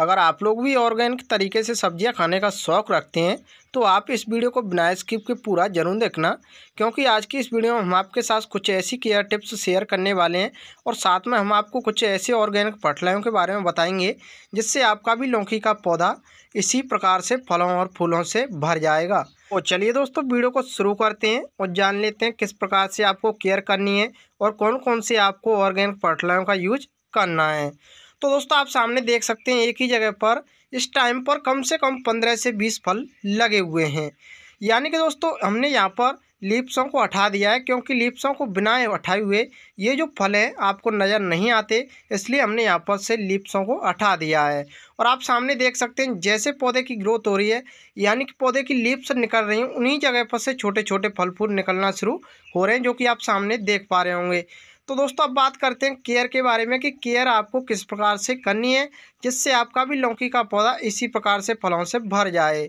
अगर आप लोग भी ऑर्गेनिक तरीके से सब्जियां खाने का शौक़ रखते हैं तो आप इस वीडियो को बिना स्किप के पूरा जरूर देखना क्योंकि आज की इस वीडियो में हम आपके साथ कुछ ऐसी केयर टिप्स शेयर करने वाले हैं और साथ में हम आपको कुछ ऐसे ऑर्गेनिक फटलाइयों के बारे में बताएंगे जिससे आपका भी लौकी का पौधा इसी प्रकार से फलों और फूलों से भर जाएगा और तो चलिए दोस्तों वीडियो को शुरू करते हैं और जान लेते हैं किस प्रकार से आपको केयर करनी है और कौन कौन से आपको ऑर्गेनिक फटलाइयों का यूज करना है तो दोस्तों आप सामने देख सकते हैं एक ही जगह पर इस टाइम पर कम से कम पंद्रह से बीस फल लगे हुए हैं यानी कि दोस्तों हमने यहाँ पर लिप्सों को हटा दिया है क्योंकि लिप्सों को बिना हटाए हुए ये जो फल हैं आपको नज़र नहीं आते इसलिए हमने यहाँ पर से लिप्सों को हटा दिया है और आप सामने देख सकते हैं जैसे पौधे की ग्रोथ हो रही है यानी कि पौधे की लिप्स निकल रही हैं उन्हीं जगह पर से छोटे छोटे फल फूल निकलना शुरू हो रहे हैं जो कि आप सामने देख पा रहे होंगे तो दोस्तों अब बात करते हैं केयर के बारे में कि केयर आपको किस प्रकार से करनी है जिससे आपका भी लौकी का पौधा इसी प्रकार से फलों से भर जाए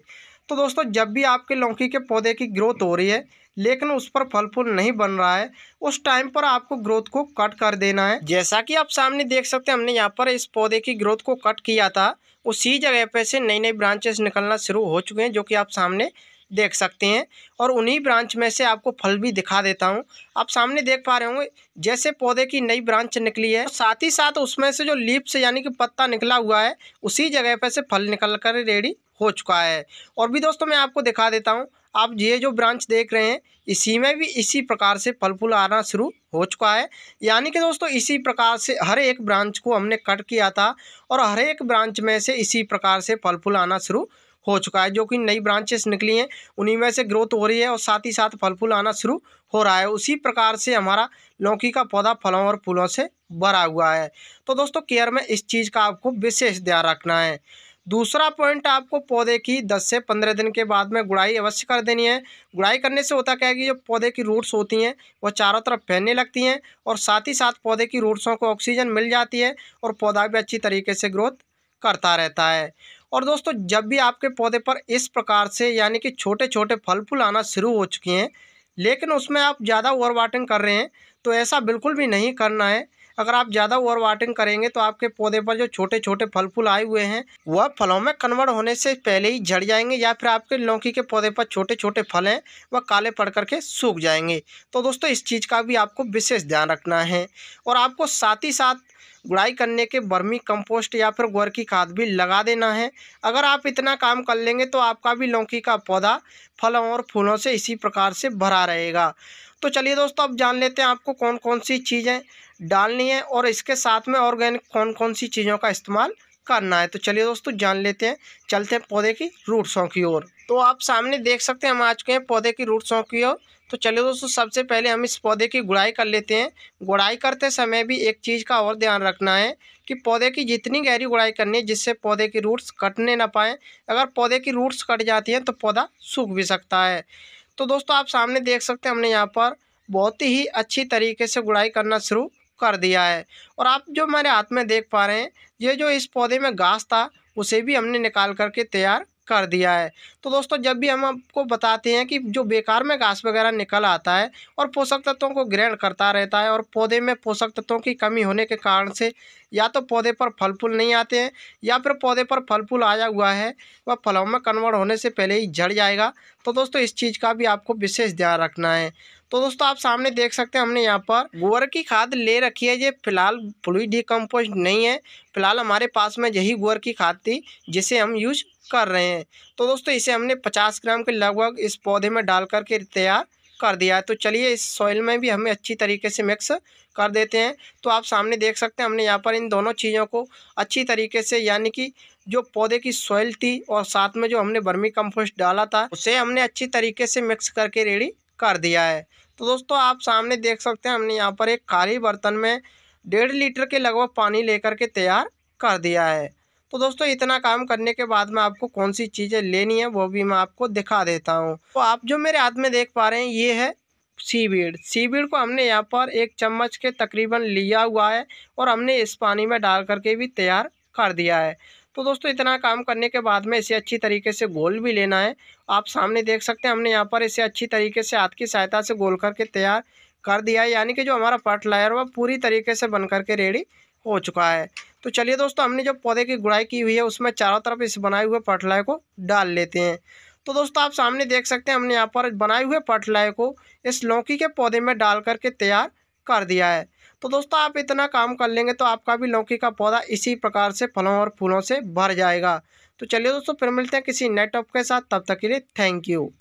तो दोस्तों जब भी आपके लौकी के पौधे की ग्रोथ हो रही है लेकिन उस पर फल फूल नहीं बन रहा है उस टाइम पर आपको ग्रोथ को कट कर देना है जैसा कि आप सामने देख सकते हैं हमने यहाँ पर इस पौधे की ग्रोथ को कट किया था उसी जगह पे से नई नई ब्रांचेस निकलना शुरू हो चुके हैं जो कि आप सामने देख सकते हैं और उन्हीं ब्रांच में से आपको फल भी दिखा देता हूँ आप सामने देख पा रहे होंगे जैसे पौधे की नई ब्रांच निकली है साथ ही साथ उसमें से जो लीप्स यानी कि पत्ता निकला हुआ है उसी जगह पर से फल निकल कर रेडी हो चुका है और भी दोस्तों मैं आपको दिखा देता हूँ आप ये जो ब्रांच देख रहे हैं इसी में भी इसी प्रकार से फल फूल आना शुरू हो चुका है यानी कि दोस्तों इसी प्रकार से हर एक ब्रांच को हमने कट किया था और हर एक ब्रांच में से इसी प्रकार से फल फूल आना शुरू हो चुका है जो कि नई ब्रांचेस निकली हैं उन्हीं में से ग्रोथ हो रही है और साथ ही साथ फल फूल आना शुरू हो रहा है उसी प्रकार से हमारा लौकी का पौधा फलों और फूलों से भरा हुआ है तो दोस्तों केयर में इस चीज़ का आपको विशेष ध्यान रखना है दूसरा पॉइंट आपको पौधे की 10 से 15 दिन के बाद में गुड़ाई अवश्य कर देनी है गुड़ाई करने से होता क्या है कि जो पौधे की रूट्स होती हैं वो चारों तरफ फैलने लगती हैं और साथ ही साथ पौधे की रूट्सों को ऑक्सीजन मिल जाती है और पौधा भी अच्छी तरीके से ग्रोथ करता रहता है और दोस्तों जब भी आपके पौधे पर इस प्रकार से यानी कि छोटे छोटे फल फूल आना शुरू हो चुके हैं लेकिन उसमें आप ज़्यादा ओवर वाटिंग कर रहे हैं तो ऐसा बिल्कुल भी नहीं करना है अगर आप ज़्यादा ओवर वाटिंग करेंगे तो आपके पौधे पर जो छोटे छोटे फल फूल आए हुए हैं वह फलों में कन्वर्ट होने से पहले ही झड़ जाएंगे या फिर आपके लौकी के पौधे पर छोटे छोटे फल हैं वह काले पड़ करके सूख जाएंगे तो दोस्तों इस चीज़ का भी आपको विशेष ध्यान रखना है और आपको साथ ही साथ गुड़ाई करने के बर्मी कंपोस्ट या फिर गोर की खाद भी लगा देना है अगर आप इतना काम कर लेंगे तो आपका भी लौकी का पौधा फलों और फूलों से इसी प्रकार से भरा रहेगा तो चलिए दोस्तों अब जान लेते हैं आपको कौन कौन सी चीज़ें डालनी है और इसके साथ में ऑर्गेनिक कौन कौन सी चीज़ों का इस्तेमाल करना है तो चलिए दोस्तों जान लेते हैं चलते हैं पौधे की रूट्सों की ओर तो आप सामने देख सकते हैं हम आ चुके हैं पौधे की रूट्सों की ओर तो चलिए दोस्तों सबसे पहले हम इस पौधे की गुड़ाई कर लेते हैं गुड़ाई करते समय भी एक चीज़ का और ध्यान रखना है कि पौधे की जितनी गहरी गुड़ाई करनी है जिससे पौधे की रूट्स कटने ना पाएँ अगर पौधे की रूट्स कट जाती हैं तो पौधा सूख भी सकता है तो दोस्तों आप सामने देख सकते हैं हमने यहाँ पर बहुत ही अच्छी तरीके से गुड़ाई करना शुरू कर दिया है और आप जो हमारे हाथ में देख पा रहे हैं ये जो इस पौधे में घास था उसे भी हमने निकाल करके तैयार कर दिया है तो दोस्तों जब भी हम आपको बताते हैं कि जो बेकार में घास वगैरह निकल आता है और पोषक तत्वों को ग्रहण करता रहता है और पौधे में पोषक तत्वों की कमी होने के कारण से या तो पौधे पर फल फूल नहीं आते हैं या फिर पौधे पर फल फूल आया हुआ है वह फलों में कन्वर्ट होने से पहले ही झड़ जाएगा तो दोस्तों इस चीज़ का भी आपको विशेष ध्यान रखना है तो दोस्तों आप सामने देख सकते हैं हमने यहाँ पर गोबर की खाद ले रखी है ये फिलहाल फ्लूड डिकम्पोज नहीं है फिलहाल हमारे पास में यही गोबर की खाद थी जिसे हम यूज कर रहे हैं तो दोस्तों इसे हमने पचास ग्राम के लगभग इस पौधे में डाल करके तैयार कर दिया है तो चलिए इस सॉइल में भी हमें अच्छी तरीके से मिक्स कर देते हैं तो आप सामने देख सकते हैं हमने यहाँ पर इन दोनों चीज़ों को अच्छी तरीके से यानी कि जो पौधे की सॉइल थी और साथ में जो हमने बर्मी कंपोस्ट डाला था उसे हमने अच्छी तरीके से मिक्स करके रेडी कर दिया है तो दोस्तों आप सामने देख सकते हैं हमने यहाँ पर एक खाली बर्तन में डेढ़ लीटर के लगभग पानी लेकर के तैयार कर दिया है तो दोस्तों इतना काम करने के बाद में आपको कौन सी चीज़ें लेनी है वो भी मैं आपको दिखा देता हूँ तो आप जो मेरे हाथ में देख पा रहे हैं ये है सी सी बीड को हमने यहाँ पर एक चम्मच के तकरीबन लिया हुआ है और हमने इस पानी में डाल करके भी तैयार कर दिया है तो दोस्तों इतना काम करने के बाद में इसे अच्छी तरीके से गोल भी लेना है आप सामने देख सकते हैं हमने यहाँ पर इसे अच्छी तरीके से हाथ की सहायता से गोल करके तैयार कर दिया है यानी कि जो हमारा पट लायर वह पूरी तरीके से बन करके रेडी हो चुका है तो चलिए दोस्तों हमने जो पौधे की गुड़ाई की हुई है उसमें चारों तरफ इस बनाए हुए पटलाए को डाल लेते हैं तो दोस्तों आप सामने देख सकते हैं हमने यहाँ पर बनाए हुए पटलाए को इस लौकी के पौधे में डाल करके तैयार कर दिया है तो दोस्तों आप इतना काम कर लेंगे तो आपका भी लौकी का पौधा इसी प्रकार से फलों और फूलों से भर जाएगा तो चलिए दोस्तों फिर मिलते हैं किसी नेटअप के साथ तब तक के लिए थैंक यू